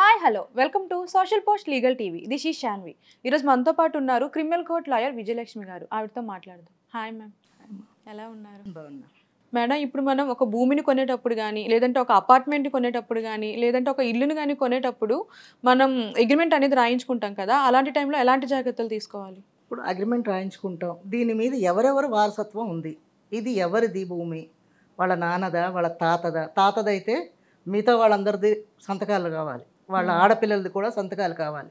hi hello welcome to social post legal TV this ఈ శాన్వి ఈరోజు మనతో పాటు ఉన్నారు క్రిమినల్ కోర్ట్ లాయర్ విజయలక్ష్మి గారు ఆవిడతో మాట్లాడదాం హాయ్ మ్యామ్ ఎలా ఉన్నారు బాగున్నా మేడం ఇప్పుడు మనం ఒక భూమిని కొనేటప్పుడు కానీ లేదంటే ఒక అపార్ట్మెంట్ కొనేటప్పుడు కానీ లేదంటే ఒక ఇల్లును కానీ కొనేటప్పుడు మనం అగ్రిమెంట్ అనేది రాయించుకుంటాం కదా అలాంటి టైంలో ఎలాంటి జాగ్రత్తలు తీసుకోవాలి ఇప్పుడు అగ్రిమెంట్ రాయించుకుంటాం దీని మీద ఎవరెవరు వారసత్వం ఉంది ఇది ఎవరిది భూమి వాళ్ళ నాన్నదా వాళ్ళ తాతదా తాతదైతే మిగతా వాళ్ళందరిది సంతకాలు కావాలి వాళ్ళ ఆడపిల్లలది కూడా సంతకాలు కావాలి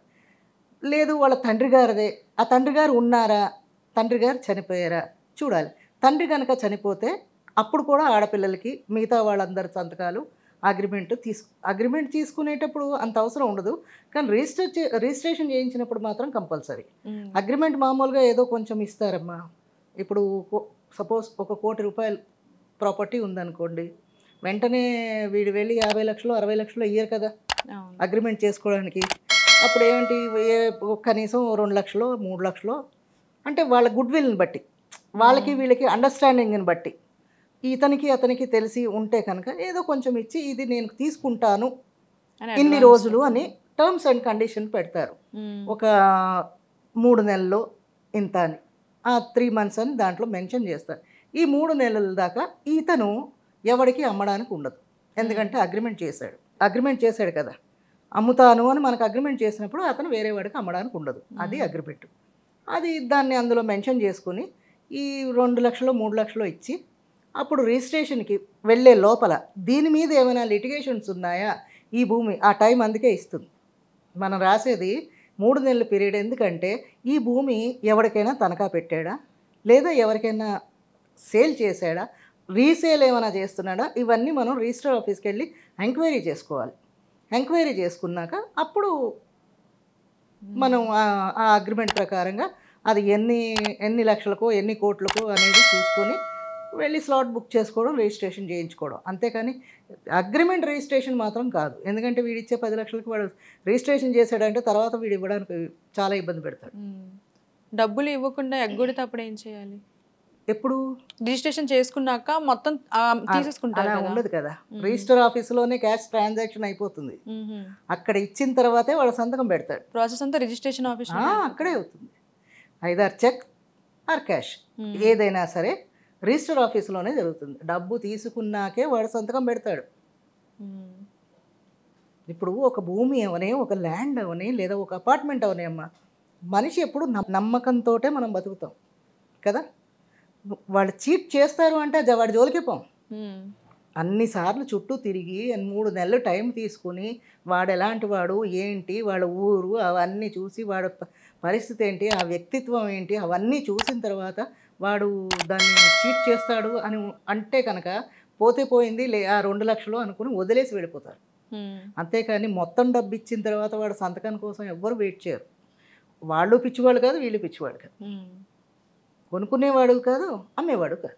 లేదు వాళ్ళ తండ్రి గారిదే ఆ తండ్రి గారు ఉన్నారా తండ్రి గారు చనిపోయారా చూడాలి తండ్రి కనుక చనిపోతే అప్పుడు కూడా ఆడపిల్లలకి మిగతా వాళ్ళందరి సంతకాలు అగ్రిమెంట్ తీసు అగ్రిమెంట్ తీసుకునేటప్పుడు అంత అవసరం ఉండదు కానీ రిజిస్టర్ రిజిస్ట్రేషన్ చేయించినప్పుడు మాత్రం కంపల్సరీ అగ్రిమెంట్ మామూలుగా ఏదో కొంచెం ఇస్తారమ్మా ఇప్పుడు సపోజ్ ఒక కోటి రూపాయలు ప్రాపర్టీ ఉందనుకోండి వెంటనే వీడు వెళ్ళి యాభై లక్షలు అరవై లక్షలు అయ్యారు కదా అగ్రిమెంట్ చేసుకోవడానికి అప్పుడు ఏమిటి కనీసం రెండు లక్షలు మూడు లక్షలు అంటే వాళ్ళ గుడ్ విల్ని బట్టి వాళ్ళకి వీళ్ళకి అండర్స్టాండింగ్ని బట్టి ఇతనికి అతనికి తెలిసి ఉంటే కనుక ఏదో కొంచెం ఇచ్చి ఇది నేను తీసుకుంటాను ఇన్ని రోజులు అని టర్మ్స్ అండ్ కండిషన్ పెడతారు ఒక మూడు నెలలు ఇంత అని ఆ త్రీ మంత్స్ అని దాంట్లో మెన్షన్ చేస్తారు ఈ మూడు నెలల దాకా ఇతను ఎవరికి అమ్మడానికి ఉండదు ఎందుకంటే అగ్రిమెంట్ చేశాడు అగ్రిమెంట్ చేశాడు కదా అమ్ముతాను అని మనకు అగ్రిమెంట్ చేసినప్పుడు అతను వేరే వాడికి అమ్మడానికి ఉండదు అది అగ్రిపెట్టు అది దాన్ని అందులో మెన్షన్ చేసుకుని ఈ రెండు లక్షలు మూడు లక్షలు ఇచ్చి అప్పుడు రిజిస్ట్రేషన్కి వెళ్ళే లోపల దీని మీద ఏమైనా లిటిగేషన్స్ ఉన్నాయా ఈ భూమి ఆ టైం అందుకే ఇస్తుంది మనం రాసేది మూడు నెలల పీరియడ్ ఎందుకంటే ఈ భూమి ఎవరికైనా తనఖా పెట్టాడా లేదా ఎవరికైనా సేల్ చేశాడా రీసేల్ ఏమైనా చేస్తున్నాడా ఇవన్నీ మనం రిజిస్టర్ ఆఫీస్కి వెళ్ళి ఎంక్వైరీ చేసుకోవాలి ఎంక్వైరీ చేసుకున్నాక అప్పుడు మనం ఆ అగ్రిమెంట్ ప్రకారంగా అది ఎన్ని ఎన్ని లక్షలకో ఎన్ని కోట్లకో అనేది చూసుకొని వెళ్ళి స్లాట్ బుక్ చేసుకోవడం రిజిస్ట్రేషన్ చేయించుకోవడం అంతేకాని అగ్రిమెంట్ రిజిస్ట్రేషన్ మాత్రం కాదు ఎందుకంటే వీడిచ్చే పది లక్షలకి వాడు రిజిస్ట్రేషన్ చేశాడంటే తర్వాత వీడు ఇవ్వడానికి చాలా ఇబ్బంది పెడతాడు డబ్బులు ఇవ్వకుండా ఎగ్గొడితే అప్పుడు ఏం చేయాలి ఎప్పుడు రిజిస్ట్రేషన్ చేసుకున్నాక మొత్తం తీసేసుకుంటా ఉండదు కదా రిజిస్టర్ ఆఫీస్లోనే క్యాష్ ట్రాన్సాక్షన్ అయిపోతుంది అక్కడ ఇచ్చిన తర్వాతే వాళ్ళ సంతకం పెడతాడు ప్రాసెస్ అంతా రిజిస్ట్రేషన్ ఆఫీస్ అక్కడే అవుతుంది ఐదార్ చెక్ ఆర్ క్యాష్ ఏదైనా సరే రిజిస్టర్ ఆఫీస్లోనే జరుగుతుంది డబ్బు తీసుకున్నాకే వాడు సంతకం పెడతాడు ఇప్పుడు ఒక భూమి అవనే ఒక ల్యాండ్ అవని లేదా ఒక అపార్ట్మెంట్ అవని అమ్మ మనిషి ఎప్పుడు నమ్మకంతో మనం బతుకుతాం కదా వాళ్ళు చీట్ చేస్తారు అంటే అది వాడి జోలికి పోం అన్నిసార్లు చుట్టూ తిరిగి మూడు నెలలు టైం తీసుకుని వాడు ఎలాంటి వాడు ఏంటి వాళ్ళ ఊరు అవన్నీ చూసి వాడు పరిస్థితి ఏంటి ఆ వ్యక్తిత్వం ఏంటి అవన్నీ చూసిన తర్వాత వాడు దాన్ని చీట్ చేస్తాడు అని అంటే కనుక పోతే పోయింది లే ఆ రెండు లక్షలు అనుకుని వదిలేసి వెళ్ళిపోతారు అంతేకాని మొత్తం డబ్బు ఇచ్చిన తర్వాత వాడు సంతకం కోసం ఎవ్వరు వెయిట్ చేయరు వాళ్ళు పిచ్చివాళ్ళు కాదు వీళ్ళు పిచ్చివాళ్ళు కాదు కొనుక్కునేవాడు కాదు అమ్మేవాడు కాదు